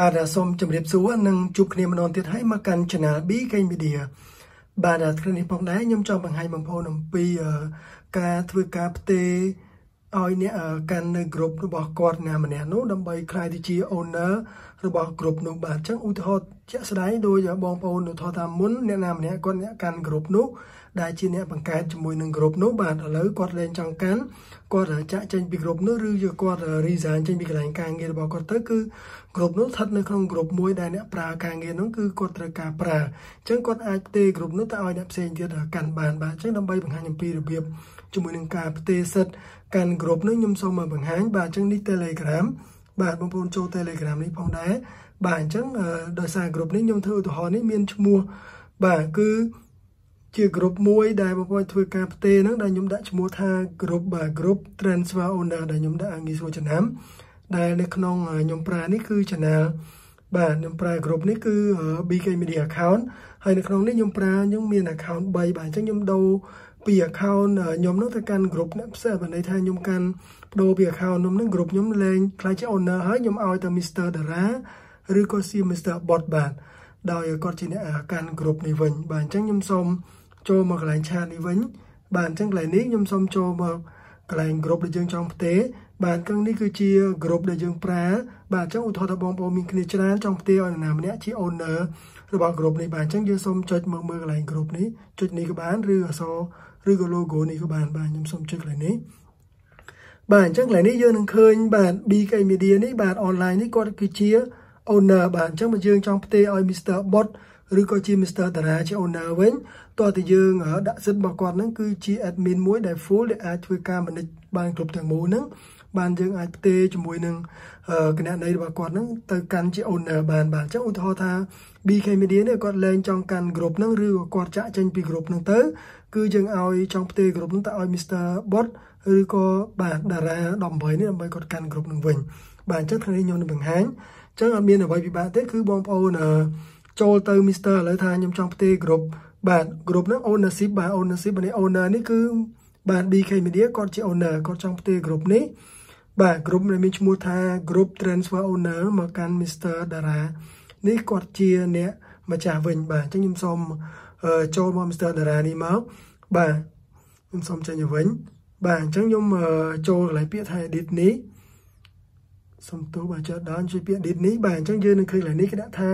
បាទសូមជម្រាបសួរនិងជួបគ្នាម្ដងទៀតហើយមកកាន់ Channel BK Media បាទថ្ងៃនេះផងដែរខ្ញុំចង់បង្ហាញបងប្អូនអំពីការធ្វើការផ្ទេរឲ្យអ្នកកាន់នៅក្រុមរបស់គាត់ណាម្នាក់នោះដើម្បីខ្លាយទៅជា owner របស់ក្រុមនោះបាទអញ្ចឹងឧទាហរណ៍ជាក់ស្ដែងដោយបងប្អូននៅថតតាមមុនអ្នកណាម្នាក់គាត់អ្នកកាន់ក្រុមនោះដែលជាអ្នកបង្កើតជាមួយនឹងក្រុមនោះបាទឥឡូវគាត់លែងចង់កាន់គាត់ចាក់ចេញពីក្រុមនោះឬយកគាត់ resign ចេញពីកន្លែងការងាររបស់គាត់ទៅគឺក្រុមនោះស្ថិតនៅក្នុងក្រុមមួយដែលអ្នកប្រើការងារនោះគឺគាត់ត្រូវការប្រើអញ្ចឹងគាត់អាចផ្ទេរក្រុមនោះទៅឲ្យអ្នកផ្សេងទៀតកាន់បានបាទអញ្ចឹងដើម្បីបង្ហាញអំពីរបៀបជាមួយនឹងការផ្ទេរសិទ្ធកាន់ក្រុមនោះខ្ញុំសូមមកបង្ហាញបាទអញ្ចឹងនេះ Telegram បាទបងប្អូនចូល Telegram នេះផងដែរបាទអញ្ចឹងដោយសារក្រុមនេះខ្ញុំធ្វើឧទាហរណ៍នេះមានឈ្មោះបាទគឺជាក្រុមមួយដែលបងប្អូនធ្វើការផ្ទេរហ្នឹងដែលខ្ញុំដាក់ឈ្មោះថាក្រុមបាទក្រុម Transfer Owner ដែលខ្ញុំដាក់អាងីស្រួលចំណាំដែលនៅក្នុងខ្ញុំប្រើនេះគឺ channel បាទខ្ញុំប្រើក្រុមនេះគឺ BK Media Account ហើយនៅក្នុងនេះខ្ញុំប្រើខ្ញុំមាន account 3បាទអញ្ចឹងខ្ញុំដូរពី account ខ្ញុំនោះទៅកាន់ក្រុមអ្នកផ្សេងបើន័យថាខ្ញុំកាន់បដូរពី account ខ្ញុំនឹងក្រុមខ្ញុំលែងខ្លាចជា owner ហើយខ្ញុំឲ្យទៅ Mr. Dara ឬក៏ Mr. Bot បាទដោយគាត់ជាអ្នកកាន់ក្រុមនេះវិញបាទអញ្ចឹងខ្ញុំសូមចូលមកកន្លែងឆាតនេះវិញ បាទអញ្ចឹងកន្លែងនេះខ្ញុំសូមចូលមកកន្លែង group ដែលយើងចង់ផ្ទេបាទកឹងនេះគឺជា group ដែលយើងប្រើបាទអញ្ចឹងឧទាហរណ៍ថាបងប្អូនមានគ្នាច្រើនចង់ផ្ទេឲ្យនរណាម្នាក់ជា owner របស់ group នេះបាទអញ្ចឹងយើងសូមចុចមើលមើលកន្លែង group នេះចុចនេះក៏បានឬអក្សរឬក៏ logo នេះក៏បានបាទខ្ញុំសូមចុចកន្លែងនេះបាទអញ្ចឹងកន្លែងនេះយើងនឹងឃើញ បាទ BK Media នេះបាទ online នេះគាត់គឺជា owner បាទអញ្ចឹងបើយើងចង់ផ្ទេរឲ្យ Mr. Bot ឬក៏ជា Mr. តារាជាអូនណាវិញតោះតែយើងដាក់សិទ្ធិរបស់គាត់ហ្នឹងគឺជា admin មួយដែល full ដែលអាចធ្វើការ manage បានគ្រប់ទាំងមូលហ្នឹងបានយើងអាចផ្ទេរជាមួយនឹងគណនីរបស់គាត់ហ្នឹងទៅកាន់ជា owner បានបាទអញ្ចឹងឧទាហរណ៍ថា BK Media នេះគាត់លែងចង់កាន់ group ហ្នឹងឬក៏គាត់ចាក់ចេញពី group ហ្នឹងទៅគឺយើងឲ្យចង់ផ្ទេរ group ហ្នឹងទៅឲ្យ Mr. Bot ឬក៏បាទតារា18នេះដើម្បីគាត់កាន់ group ហ្នឹងវិញ បាទអញ្ចឹងថ្ងៃនេះខ្ញុំនឹងបង្ហាញអញ្ចឹងអត់មានអ្វីពិបាកទេគឺបងប្អូនចូលទៅ Mr ឥឡូវថាខ្ញុំចង់ផ្ទេរ group បាទ group ហ្នឹង ownership បាទ ownership របស់នេះ owner នេះគឺបាទ BK Media គាត់ជា owner គាត់ចង់ផ្ទេរ group នេះបាទ group នេះមានឈ្មោះថា group transfer owner មកកាន់ Mr តារានេះគាត់ជាអ្នកម្ចាស់វិញបាទអញ្ចឹងខ្ញុំសូមចូលមក Mr តារានេះមកបាទខ្ញុំសូមចេញទៅវិញ បាទអញ្ចឹងខ្ញុំចូលកន្លែងពាក្យថា edit នេះសូមទោសបាទចុះដល់ជួយពាក្យ edit នេះបាទអញ្ចឹងយើងនឹងឃើញកន្លែងនេះគេដាក់ថា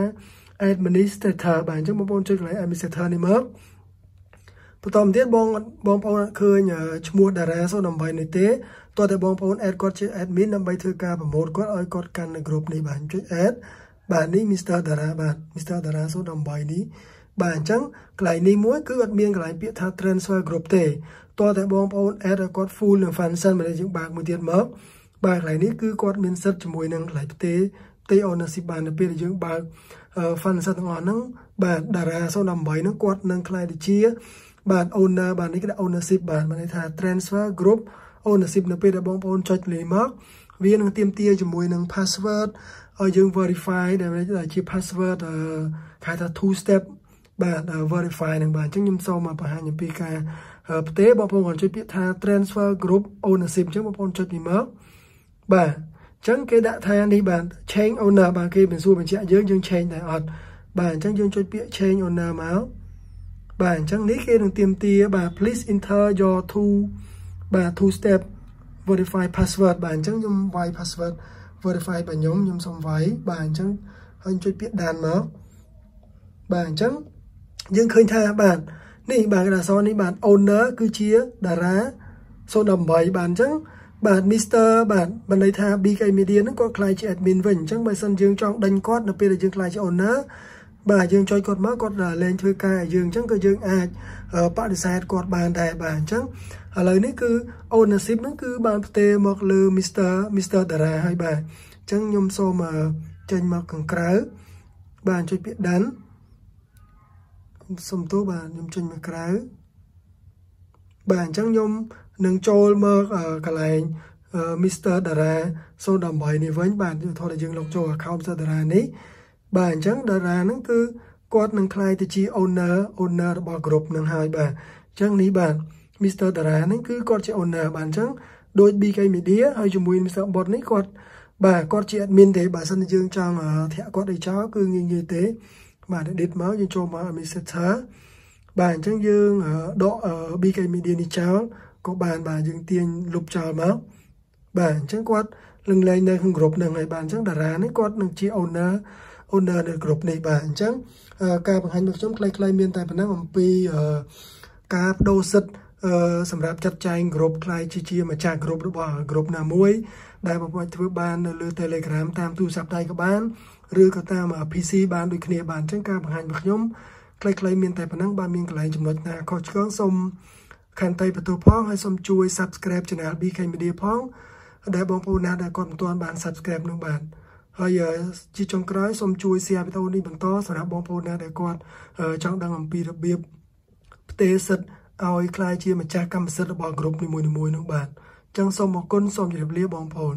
administrator បាទអញ្ចឹងបងប្អូនចុចកន្លែង administrator នេះមើលបន្តមកទៀតបងបងប្អូនអត់ឃើញឈ្មោះតារា018នេះទេតោះតែបងប្អូន add គាត់ជា admin ដើម្បីធ្វើការប្រម៉ូទគាត់ឲ្យគាត់កាន់នៅក្រុមនេះបាទចុច add បាទនេះ Mr. Dara បាទ Mr. Dara 018នេះបាទអញ្ចឹងកន្លែងនេះមួយគឺអត់មានកន្លែងពាក្យថា transfer group ទេតោះតែបងប្អូន add ឲ្យគាត់ full នឹង function មកយើងបើកមួយទៀតមកបាទកន្លែងនេះគឺគាត់មានសិទ្ធជាមួយនឹងកន្លែងផ្ទេផ្ទេ ownership បានទៅពេលដែលយើងបើក fund សិស្សទាំងអស់ហ្នឹងបាទតារា018ហ្នឹងគាត់នឹងខ្លាយទៅជា បាទ owner បាទនេះគេដាក់ ownership បាទមានន័យថា transfer group ownership នៅពេលដែលបងប្អូនចុចលេខមក វានឹងទាមទារជាមួយនឹង password ឲ្យយើង verify ដែលជា password គេហៅថា two step បាទ verify នឹងបាទអញ្ចឹងខ្ញុំសូមមកបង្ហាញអំពីការផ្ទេរបងប្អូនគាត់ជួយពាក្យថា transfer group ownership អញ្ចឹងបងប្អូនចុចពីមកបាទចឹងគេដាក់ថានេះបាន change owner បានគេបញ្សួរបញ្ជាក់យើងយើង change ដែរអត់បាទអញ្ចឹងយើងចុចពាក្យ change owner មកបាទអញ្ចឹងនេះគេនឹងទៀមទាបាទ please enter your two បាទ two step verify password បាទអញ្ចឹងខ្ញុំវាយ password verify របស់ខ្ញុំខ្ញុំសូមវាយបាទអញ្ចឹងហើយចុចពាក្យដានមកបាទអញ្ចឹងយើងឃើញថាបាទនេះបាទកណ្ដាសនេះបាទ owner គឺជាតារា018បាទអញ្ចឹងបាទ Mr បាទបានន័យថា BK Media ហ្នឹងគាត់ខ្លាយជា admin វិញអញ្ចឹងបើសិនយើងចង់ដេញគាត់នៅពេលដែលយើងខ្លាយជា owner បាទយើងចុចគាត់មកគាត់លែងធ្វើការឲ្យយើងអញ្ចឹងគឺយើងអាចបដិសេធគាត់បានដែរបាទអញ្ចឹងឥឡូវនេះគឺ ownership ហ្នឹងគឺបានផ្ទេរមកលើ Mr Mr Dara ហើយបាទអញ្ចឹងខ្ញុំសូមចេញមកខាងក្រៅបាទចុចពាក្យ done សុំទោសបាទខ្ញុំចេញមកក្រៅបាទអញ្ចឹងខ្ញុំនឹងចូលមើលកន្លែង Mr. Dara 018នេះវិញ បាទយើងថតឲ្យយើងលុកចូល account Mr. Dara នេះ បាទអញ្ចឹង Dara ហ្នឹងគឺគាត់នឹងក្លាយទៅជា owner owner របស់ group នឹងហើយបាទអញ្ចឹងនេះបាទ Mr. Dara ហ្នឹងគឺគាត់ជា owner បាទអញ្ចឹងដោយ BK Media ហើយជាមួយ Mr. Bot នេះគាត់បាទគាត់ជា admin ទេបើសិនយើងចង់ធាក់គាត់ឲ្យចោលគឺងាយងាយទេ បាទ edit មកយើងចូលមក administrator បាទអញ្ចឹងយើងដក BK Media នេះចោលក៏បានបាទយើងទាញលុបចោលមកបាទអញ្ចឹងគាត់លឹងលែងនៅក្នុងក្រុមនឹងហើយបាទអញ្ចឹងតារានេះគាត់នឹងជា owner owner នៅក្រុមនេះបាទអញ្ចឹងការបង្ហាញរបស់ខ្ញុំខ្លីៗមានតែប៉ុណ្ណឹងអំពីការបដូរសិទ្ធិសម្រាប់ចាត់ចែងក្រុមខ្ល้ายជាជាម្ចាស់ក្រុមរបស់ក្រុមណាមួយដែលបងប្អូនធ្វើបាននៅលើ Telegram តាមទូរស័ព្ទដៃក៏បានឬក៏តាម PC បានដូចគ្នាបានអញ្ចឹងការបង្ហាញរបស់ខ្ញុំខ្លីៗមានតែប៉ុណ្ណឹងបាទមានកន្លែងចំណុចណាខុសឆ្គងសូមខន្តីបន្ទូផងហើយសូមជួយ Subscribe Channel BK Media ផងដែលបងប្អូនណាដែលគាត់មិនទាន់បាន Subscribe នោះបាន ហើយជាចុងក្រោយសូមជួយ share វីដេអូនេះបន្តសម្រាប់បងប្អូនណាដែលគាត់ចង់ដឹងអំពីរបៀបផ្ទេរសិទ្ធិឲ្យคล้ายជាម្ចាស់កម្មសិទ្ធិរបស់ក្រុមនីមួយៗនោះបានអញ្ចឹងសូមអរគុណសូមជម្រាបលាបងប្អូន